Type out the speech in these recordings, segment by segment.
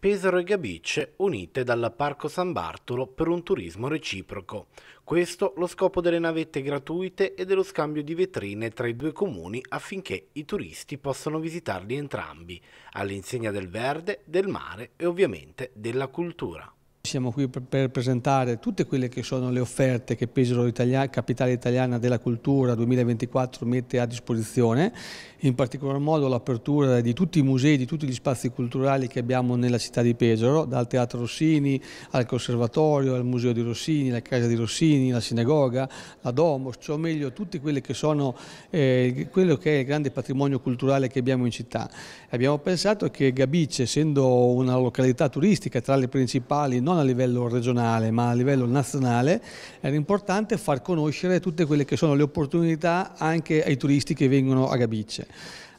Pesaro e Gabicce unite dal Parco San Bartolo per un turismo reciproco. Questo lo scopo delle navette gratuite e dello scambio di vetrine tra i due comuni affinché i turisti possano visitarli entrambi, all'insegna del verde, del mare e ovviamente della cultura siamo qui per, presentare tutte quelle che sono le offerte che Pesaro Italiana, Capitale Italiana della Cultura 2024 mette a disposizione, in particolar modo l'apertura di tutti i musei, di tutti gli spazi culturali che abbiamo nella città di Pesaro, dal Teatro Rossini al Conservatorio, al Museo di Rossini, la Casa di Rossini, la Sinagoga, la Domus, cioè o meglio tutti quelli che sono eh, quello che è il grande patrimonio culturale che abbiamo in città. Abbiamo pensato che Gabice, essendo una località turistica tra le principali, non a livello regionale ma a livello nazionale, era importante far conoscere tutte quelle che sono le opportunità anche ai turisti che vengono a Gabicce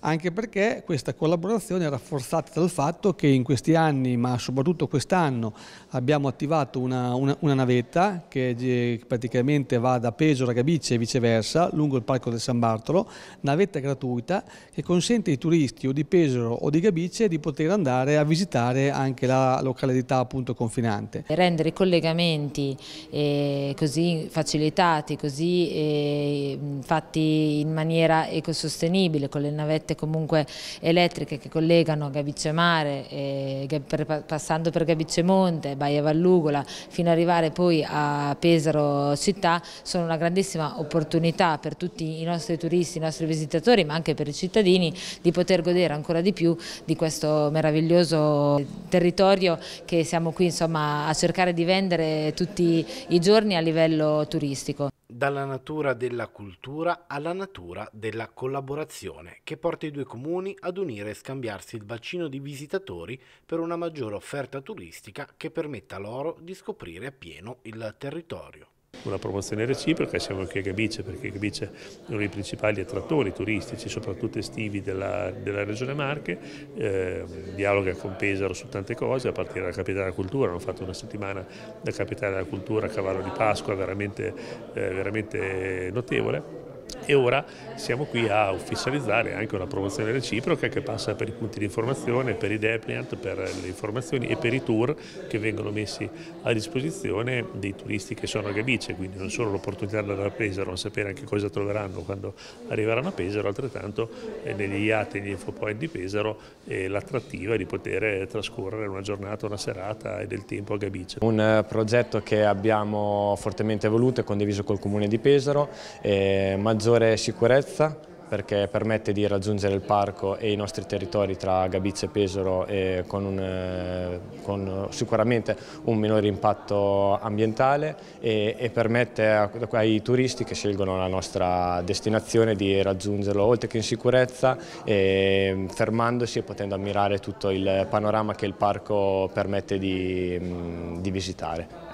anche perché questa collaborazione è rafforzata dal fatto che in questi anni, ma soprattutto quest'anno, abbiamo attivato una, una, una, navetta che eh, praticamente va da Pesaro a Gabice e viceversa, lungo il Parco del San Bartolo, navetta gratuita che consente ai turisti o di Pesaro o di Gabice di poter andare a visitare anche la località appunto confinante. Rendere i collegamenti eh, così facilitati, così eh, fatti in maniera ecosostenibile con le navette reti comunque elettriche che collegano Gabizio Mare, e, per, passando per Gabizio Monte, Baia Vallugola, fino ad arrivare poi a Pesaro città, sono una grandissima opportunità per tutti i nostri turisti, i nostri visitatori, ma anche per i cittadini di poter godere ancora di più di questo meraviglioso territorio che siamo qui insomma, a cercare di vendere tutti i giorni a livello turistico dalla natura della cultura alla natura della collaborazione, che porta i due comuni ad unire e scambiarsi il bacino di visitatori per una maggiore offerta turistica che permetta loro di scoprire appieno il territorio una promozione reciproca, siamo anche a Gabice perché Gabice è uno dei principali attrattori turistici, soprattutto estivi della, della regione Marche, eh, dialoga con Pesaro su tante cose, a partire dalla capitale della cultura, hanno fatto una settimana da capitale della cultura a cavallo di Pasqua veramente, eh, veramente notevole e ora siamo qui a ufficializzare anche una promozione reciproca che passa per i punti di informazione, per i depliant, per le informazioni e per i tour che vengono messi a disposizione dei turisti che sono a Gabice, quindi non solo l'opportunità di andare a Pesaro, ma sapere anche cosa troveranno quando arriveranno a Pesaro, altrettanto eh, negli IAT e negli infopoint di Pesaro eh, l'attrattiva di poter eh, trascorrere una giornata, una serata e del tempo a Gabice. Un progetto che abbiamo fortemente voluto e condiviso col Comune di Pesaro, maggiore fattore sicurezza perché permette di raggiungere il parco e i nostri territori tra Gabizia e Pesaro e con, un, eh, con, sicuramente un minore impatto ambientale e, e permette ai turisti che scelgono la nostra destinazione di raggiungerlo oltre che in sicurezza e, mm, fermandosi e potendo ammirare tutto il panorama che il parco permette di, mm, di visitare.